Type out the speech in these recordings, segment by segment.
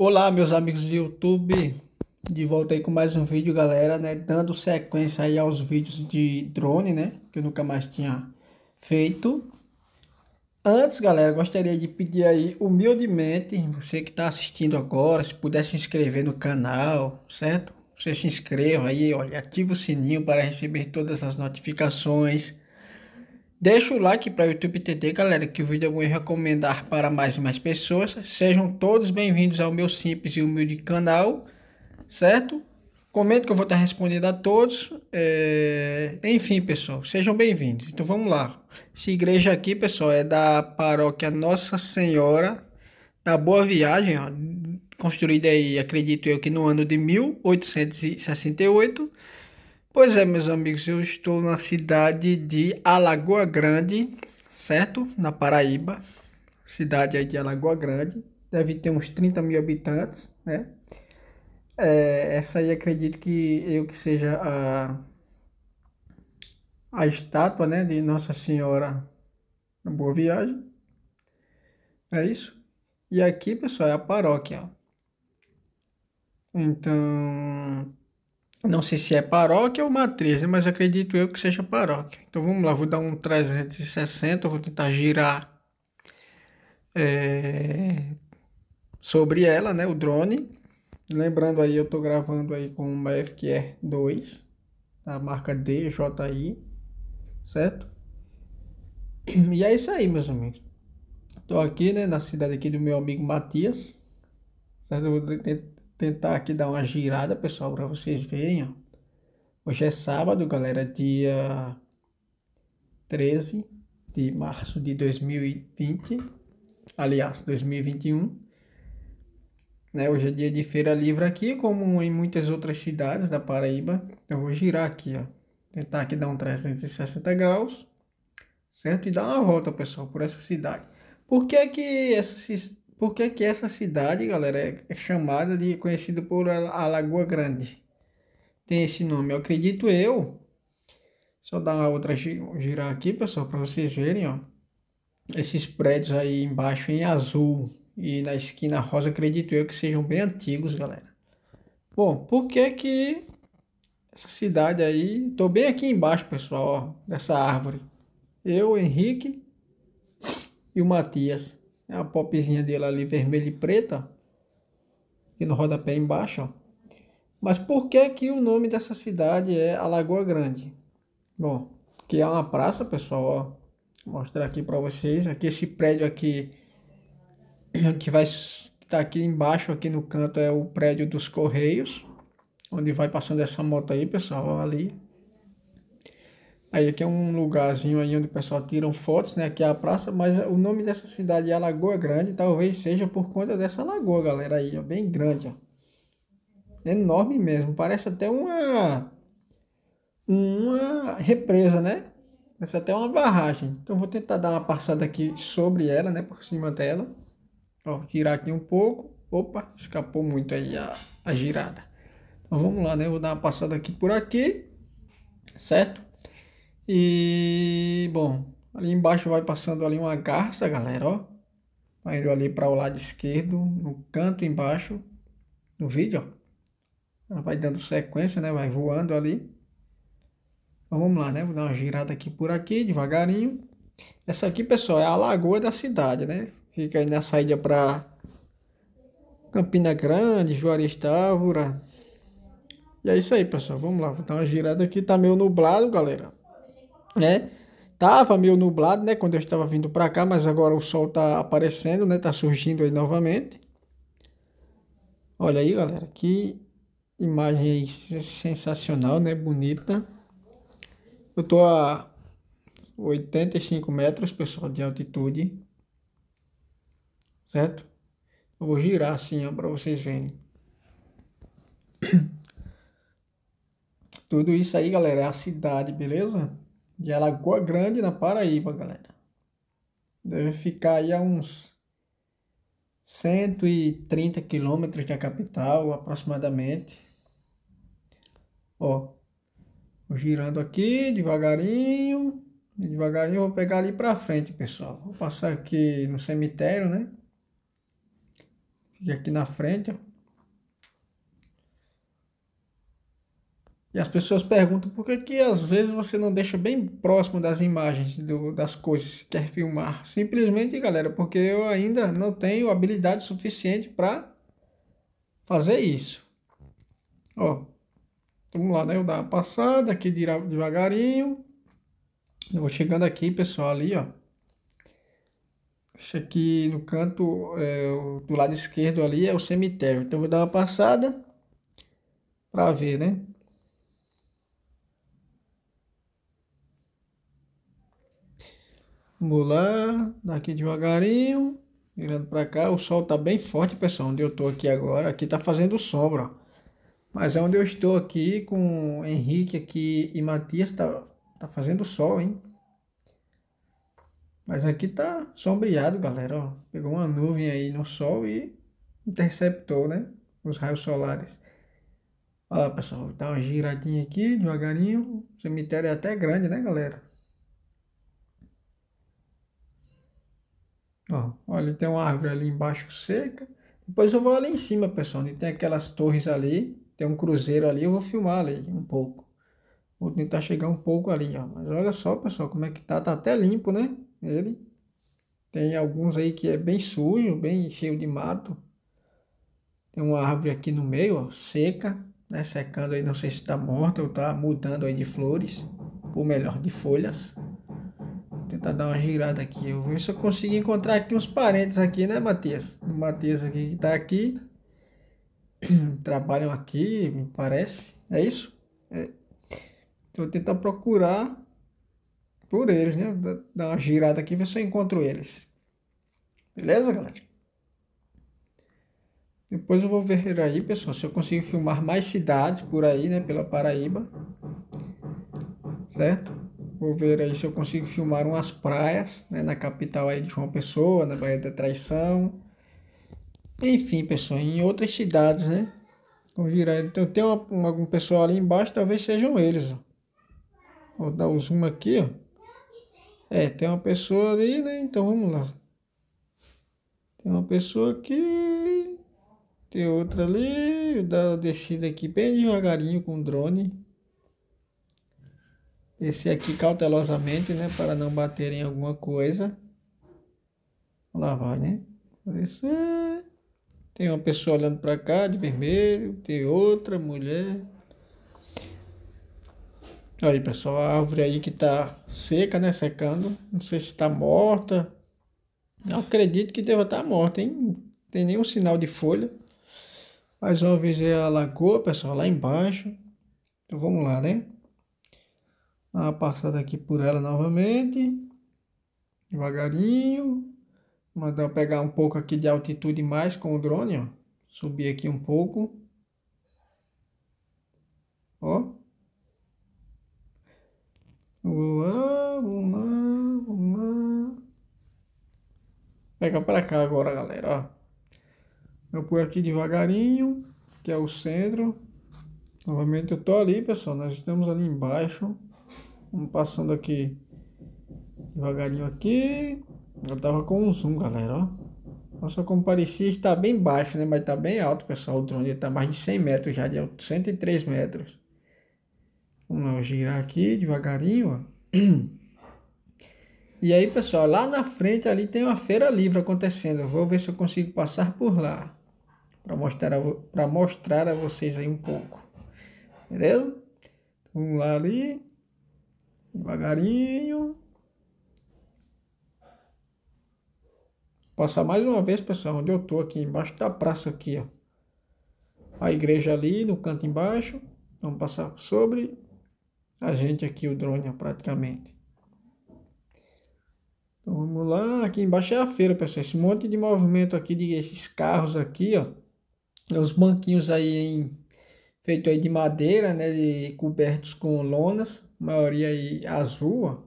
Olá, meus amigos do YouTube, de volta aí com mais um vídeo, galera, né, dando sequência aí aos vídeos de drone, né, que eu nunca mais tinha feito. Antes, galera, gostaria de pedir aí, humildemente, você que está assistindo agora, se puder se inscrever no canal, certo? Você se inscreva aí, olha, ativa o sininho para receber todas as notificações, Deixa o like para o YouTube TT, galera, que o vídeo é eu vou recomendar para mais e mais pessoas. Sejam todos bem-vindos ao meu simples e humilde canal, certo? Comenta que eu vou estar respondendo a todos. É... Enfim, pessoal, sejam bem-vindos. Então vamos lá. Essa igreja aqui, pessoal, é da paróquia Nossa Senhora da Boa Viagem, ó. construída aí, acredito eu, que no ano de 1868 Pois é, meus amigos, eu estou na cidade de Alagoa Grande, certo? Na Paraíba, cidade aí de Alagoa Grande, deve ter uns 30 mil habitantes, né? É, essa aí acredito que eu que seja a, a estátua, né, de Nossa Senhora na Boa Viagem, é isso? E aqui, pessoal, é a paróquia, ó. Então, não sei se é paróquia ou matriz, mas acredito eu que seja paróquia. Então vamos lá, vou dar um 360, vou tentar girar é, sobre ela, né, o drone. Lembrando aí, eu tô gravando aí com uma FQR2, da marca DJI, certo? E é isso aí, meus amigos. Tô aqui, né, na cidade aqui do meu amigo Matias, certo? Eu vou tentar aqui dar uma girada, pessoal, para vocês verem, ó. Hoje é sábado, galera, dia 13 de março de 2020, aliás, 2021. Né, hoje é dia de feira livre aqui, como em muitas outras cidades da Paraíba. Então, eu vou girar aqui, ó. Tentar aqui dar um 360 graus, certo? E dar uma volta, pessoal, por essa cidade. Por que que essa, por que, que essa cidade, galera, é chamada de conhecida por a Lagoa Grande? Tem esse nome, eu acredito eu. Só dar uma outra girar aqui, pessoal, para vocês verem, ó. Esses prédios aí embaixo em azul e na esquina rosa, acredito eu que sejam bem antigos, galera. Bom, por que que essa cidade aí, tô bem aqui embaixo, pessoal, ó, dessa árvore. Eu, Henrique e o Matias. É a popzinha dele ali, vermelha e preta. E no rodapé embaixo, ó. Mas por que que o nome dessa cidade é Alagoa Grande? Bom, que é uma praça, pessoal, ó. Vou mostrar aqui para vocês. Aqui esse prédio aqui que vai tá aqui embaixo, aqui no canto é o prédio dos Correios, onde vai passando essa moto aí, pessoal, ó, ali. Aí aqui é um lugarzinho aí onde o pessoal tiram fotos, né? Aqui é a praça, mas o nome dessa cidade é Lagoa Grande, talvez seja por conta dessa lagoa, galera, aí, ó, bem grande, ó. Enorme mesmo, parece até uma uma represa, né? Parece até uma barragem. Então vou tentar dar uma passada aqui sobre ela, né, por cima dela. Ó, girar aqui um pouco. Opa, escapou muito aí a, a girada. Então vamos lá, né? Vou dar uma passada aqui por aqui. Certo? E, bom, ali embaixo vai passando ali uma garça, galera, ó. Vai tá indo ali para o lado esquerdo, no canto embaixo do vídeo, ó. Ela vai dando sequência, né? Vai voando ali. Então, vamos lá, né? Vou dar uma girada aqui por aqui, devagarinho. Essa aqui, pessoal, é a lagoa da cidade, né? Fica aí na saída para Campina Grande, Juarez Távora. E é isso aí, pessoal. Vamos lá, vou dar uma girada aqui. Tá meio nublado, galera né? Tava meio nublado, né, quando eu estava vindo para cá, mas agora o sol tá aparecendo, né? Tá surgindo aí novamente. Olha aí, galera, que imagem sensacional, né? Bonita. Eu tô a 85 metros, pessoal, de altitude. Certo? Eu vou girar assim, ó, para vocês verem. Tudo isso aí, galera, é a cidade, beleza? de Alagoa Grande, na Paraíba, galera. Deve ficar aí a uns 130 quilômetros da capital, aproximadamente. Ó, girando aqui, devagarinho, devagarinho, vou pegar ali pra frente, pessoal. Vou passar aqui no cemitério, né? Fica aqui na frente, ó. E as pessoas perguntam por que, que às vezes você não deixa bem próximo das imagens, do, das coisas que quer filmar. Simplesmente, galera, porque eu ainda não tenho habilidade suficiente para fazer isso. Ó, vamos lá, né? Eu dar uma passada aqui devagarinho. Eu vou chegando aqui, pessoal, ali, ó. Esse aqui no canto, é, do lado esquerdo ali, é o cemitério. Então, eu vou dar uma passada para ver, né? Vamos lá, daqui devagarinho, virando para cá. O sol tá bem forte, pessoal, onde eu tô aqui agora. Aqui tá fazendo sombra, ó. Mas é onde eu estou aqui com Henrique aqui e Matias, tá, tá fazendo sol, hein? Mas aqui tá sombreado, galera, ó. Pegou uma nuvem aí no sol e interceptou, né? Os raios solares. Olha lá, pessoal, tá uma giradinha aqui, devagarinho. O cemitério é até grande, né, galera? Olha, tem uma árvore ali embaixo seca. Depois eu vou ali em cima, pessoal, onde tem aquelas torres ali. Tem um cruzeiro ali, eu vou filmar ali um pouco. Vou tentar chegar um pouco ali, ó. Mas olha só, pessoal, como é que tá. Tá até limpo, né? Ele. Tem alguns aí que é bem sujo, bem cheio de mato. Tem uma árvore aqui no meio, ó, seca, né? Secando aí, não sei se tá morta ou tá mudando aí de flores. Ou melhor, de folhas tentar dar uma girada aqui. Eu ver se eu consigo encontrar aqui uns parentes aqui, né, Matias? O Matias aqui que tá aqui. Trabalham aqui, me parece. É isso? É. Vou tentar procurar por eles, né? Dar uma girada aqui, ver se eu encontro eles. Beleza, galera? Depois eu vou ver aí, pessoal, se eu consigo filmar mais cidades por aí, né? Pela Paraíba. Certo? Vou ver aí se eu consigo filmar umas praias, né, na capital aí de João Pessoa, na Bahia da Traição. Enfim, pessoal, em outras cidades, né? Vamos virar. Então tem uma, uma, algum pessoal ali embaixo, talvez sejam eles. Ó. Vou dar o um zoom aqui, ó. É, tem uma pessoa ali, né? Então vamos lá. Tem uma pessoa aqui. Tem outra ali. Dá uma descida aqui bem devagarinho com o drone. Descer aqui cautelosamente, né? Para não bater em alguma coisa. Lá vai, né? Descer. É. Tem uma pessoa olhando para cá de vermelho, tem outra mulher. Olha aí, pessoal, a árvore aí que tá seca, né? Secando. Não sei se tá morta. Não acredito que deva estar tá morta, hein? Tem nenhum sinal de folha. Mais uma vez é a lagoa, pessoal, lá embaixo. Então vamos lá, né? Dá uma passada aqui por ela novamente. Devagarinho. Mandar eu pegar um pouco aqui de altitude mais com o drone, ó. Subir aqui um pouco. Ó. Vamos lá, vamos lá, vamos lá. Pega pra cá agora, galera, ó. Eu por aqui devagarinho, que é o centro. Novamente eu tô ali, pessoal. Nós estamos ali embaixo. Vamos passando aqui devagarinho aqui. Eu tava com um zoom, galera, ó. Nossa parecia, está bem baixo, né? Mas está bem alto, pessoal. O drone está mais de 100 metros já, de 103 metros. Vamos girar aqui devagarinho, ó. E aí, pessoal, lá na frente ali tem uma feira livre acontecendo. vou ver se eu consigo passar por lá. Para mostrar, a, pra mostrar a vocês aí um pouco. Beleza? Vamos lá ali. Devagarinho. Passar mais uma vez, pessoal, onde eu tô aqui, embaixo da praça aqui, ó. A igreja ali, no canto embaixo. Vamos passar sobre a gente aqui, o drone, praticamente. Então, vamos lá. Aqui embaixo é a feira, pessoal. Esse monte de movimento aqui, de esses carros aqui, ó. Os banquinhos aí em feito aí de madeira, né, de cobertos com lonas, maioria aí azul, ó,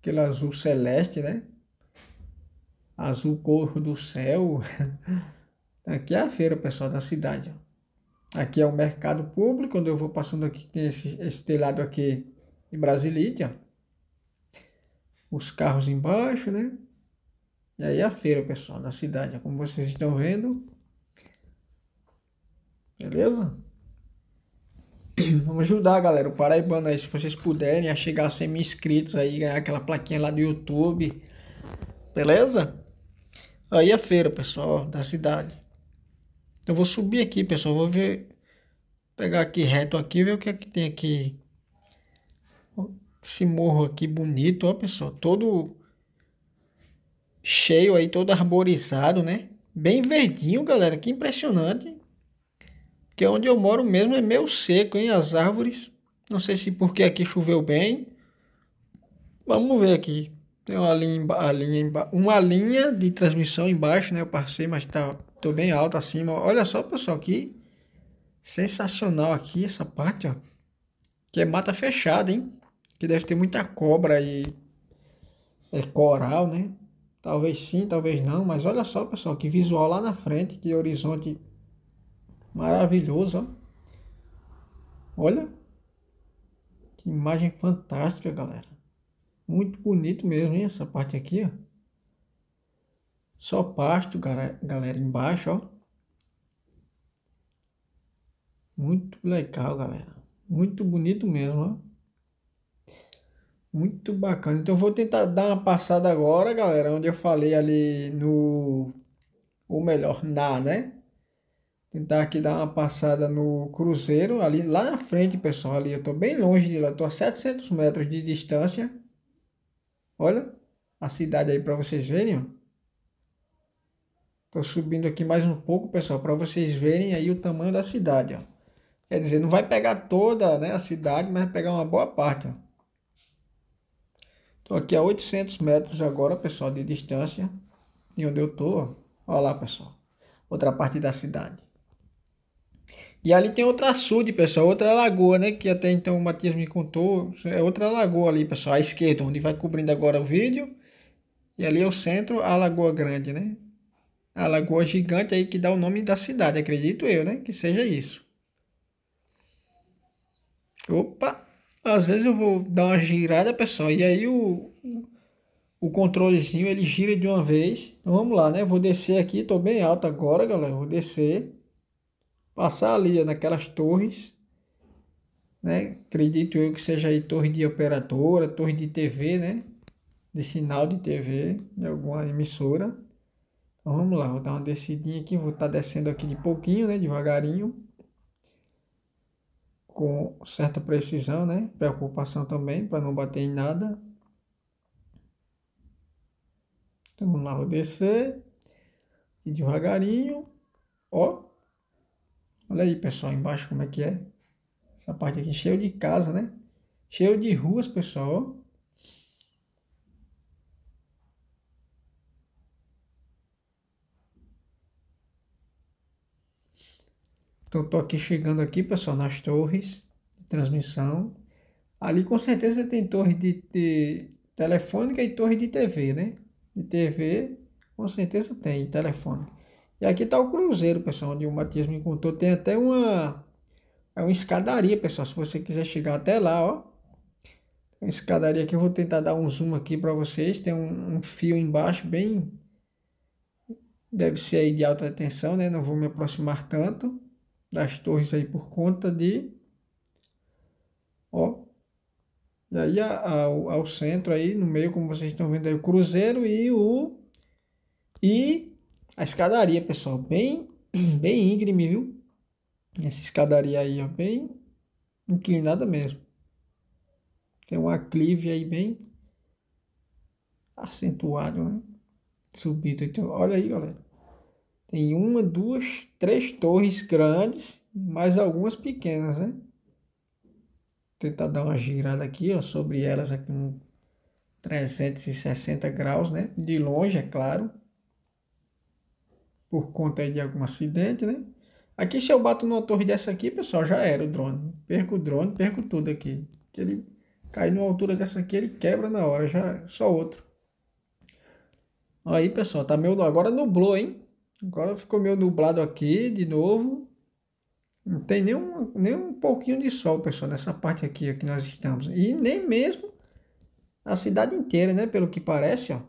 aquele azul celeste, né? Azul corvo do céu. aqui é a feira, pessoal, da cidade. Ó. Aqui é o mercado público, onde eu vou passando aqui, tem esse, esse telhado aqui em Brasília, Os carros embaixo, né? E aí é a feira, pessoal, da cidade, ó, como vocês estão vendo. Beleza? Vamos ajudar, galera, o Paraibano aí, se vocês puderem, a chegar a 100 mil inscritos aí, ganhar aquela plaquinha lá do YouTube. Beleza? Aí a é feira, pessoal, da cidade. Eu vou subir aqui, pessoal, vou ver... Pegar aqui reto aqui, ver o que é que tem aqui. Esse morro aqui bonito, ó, pessoal, todo cheio aí, todo arborizado, né? Bem verdinho, galera, que impressionante que onde eu moro mesmo é meio seco, hein? As árvores. Não sei se porque aqui choveu bem. Vamos ver aqui. Tem uma linha, a linha, uma linha de transmissão embaixo, né? Eu passei, mas tá, tô bem alto acima. Olha só, pessoal, que sensacional aqui essa parte, ó. Que é mata fechada, hein? Que deve ter muita cobra e é coral, né? Talvez sim, talvez não, mas olha só, pessoal, que visual lá na frente, que horizonte Maravilhoso, ó. Olha. Que imagem fantástica, galera. Muito bonito mesmo, hein? Essa parte aqui, ó. Só pasto, galera, embaixo, ó. Muito legal, galera. Muito bonito mesmo, ó. Muito bacana. Então, vou tentar dar uma passada agora, galera, onde eu falei ali no... Ou melhor, na, né? Tentar aqui dar uma passada no cruzeiro, ali lá na frente, pessoal, ali eu estou bem longe de lá, estou a 700 metros de distância. Olha a cidade aí para vocês verem, ó. Tô subindo aqui mais um pouco, pessoal, para vocês verem aí o tamanho da cidade, ó. Quer dizer, não vai pegar toda né, a cidade, mas vai pegar uma boa parte, ó. Tô aqui a 800 metros agora, pessoal, de distância e onde eu tô, ó. Olha lá, pessoal, outra parte da cidade. E ali tem outra açude, pessoal, outra lagoa, né? Que até então o Matias me contou. É outra lagoa ali, pessoal, à esquerda, onde vai cobrindo agora o vídeo. E ali é o centro, a Lagoa Grande, né? A Lagoa Gigante aí que dá o nome da cidade, acredito eu, né? Que seja isso. Opa! Às vezes eu vou dar uma girada, pessoal, e aí o, o controlezinho ele gira de uma vez. Então, vamos lá, né? Vou descer aqui, tô bem alto agora, galera. Vou descer passar ali naquelas torres, né? Acredito eu que seja aí torre de operadora, torre de TV, né? De sinal de TV, de alguma emissora. Então vamos lá, vou dar uma descidinha aqui, vou estar tá descendo aqui de pouquinho, né? Devagarinho. Com certa precisão, né? Preocupação também, para não bater em nada. Então vamos lá, vou descer. E devagarinho. Ó, Olha aí, pessoal, embaixo como é que é. Essa parte aqui cheio de casa, né? Cheio de ruas, pessoal. Então, tô aqui chegando aqui, pessoal, nas torres de transmissão. Ali, com certeza, tem torre de, de telefônica e torre de TV, né? De TV, com certeza tem, telefônica. E aqui está o cruzeiro, pessoal, onde o Matias me encontrou Tem até uma, é uma escadaria, pessoal, se você quiser chegar até lá, ó. Tem uma escadaria aqui, eu vou tentar dar um zoom aqui para vocês. Tem um, um fio embaixo bem... Deve ser aí de alta tensão, né? Não vou me aproximar tanto das torres aí por conta de... Ó, e aí ao, ao centro aí, no meio, como vocês estão vendo aí, o Cruzeiro e o e a escadaria, pessoal, bem, bem íngreme, viu? Essa escadaria aí, ó, bem inclinada mesmo. Tem um aclive aí bem acentuado, né? Subido. Então, olha aí, galera. Tem uma, duas, três torres grandes, mais algumas pequenas, né? Vou tentar dar uma girada aqui, ó, sobre elas aqui um 360 graus, né? De longe, é claro por conta de algum acidente, né? Aqui se eu bato numa torre dessa aqui, pessoal, já era o drone. Perco o drone, perco tudo aqui. Que ele cai numa altura dessa aqui, ele quebra na hora, já é só outro. Aí, pessoal, tá meio agora nublou, hein? Agora ficou meio nublado aqui de novo. Não tem nem um, nem um pouquinho de sol, pessoal, nessa parte aqui, aqui nós estamos. E nem mesmo a cidade inteira, né? Pelo que parece, ó.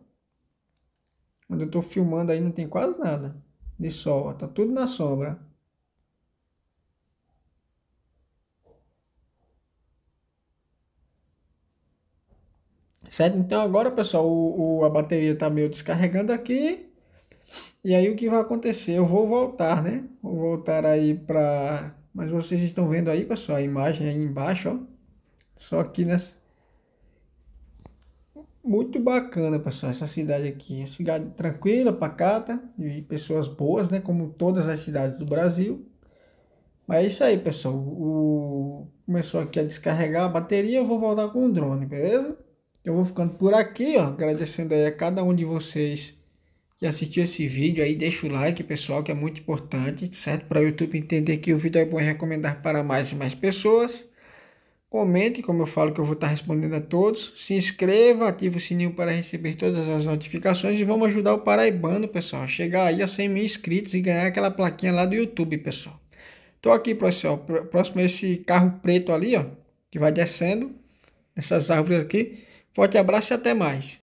Quando eu tô filmando aí não tem quase nada de sol, está tudo na sombra. Certo? Então agora, pessoal, o, o a bateria está meio descarregando aqui. E aí o que vai acontecer? Eu vou voltar, né? Vou voltar aí para... Mas vocês estão vendo aí, pessoal, a imagem aí embaixo, ó. Só aqui nessa... Muito bacana, pessoal, essa cidade aqui. Uma cidade tranquila, pacata, e pessoas boas, né? Como todas as cidades do Brasil. Mas é isso aí, pessoal. O... Começou aqui a descarregar a bateria, eu vou voltar com o drone, beleza? Eu vou ficando por aqui, ó. Agradecendo aí a cada um de vocês que assistiu esse vídeo aí. Deixa o like, pessoal, que é muito importante, certo? Para o YouTube entender que o vídeo é bom e recomendar para mais e mais pessoas. Comente, como eu falo, que eu vou estar respondendo a todos. Se inscreva, ative o sininho para receber todas as notificações e vamos ajudar o paraibano, pessoal, a chegar aí a 100 mil inscritos e ganhar aquela plaquinha lá do YouTube, pessoal. Estou aqui, pessoal, próximo a esse carro preto ali, ó, que vai descendo, nessas árvores aqui. Forte abraço e até mais.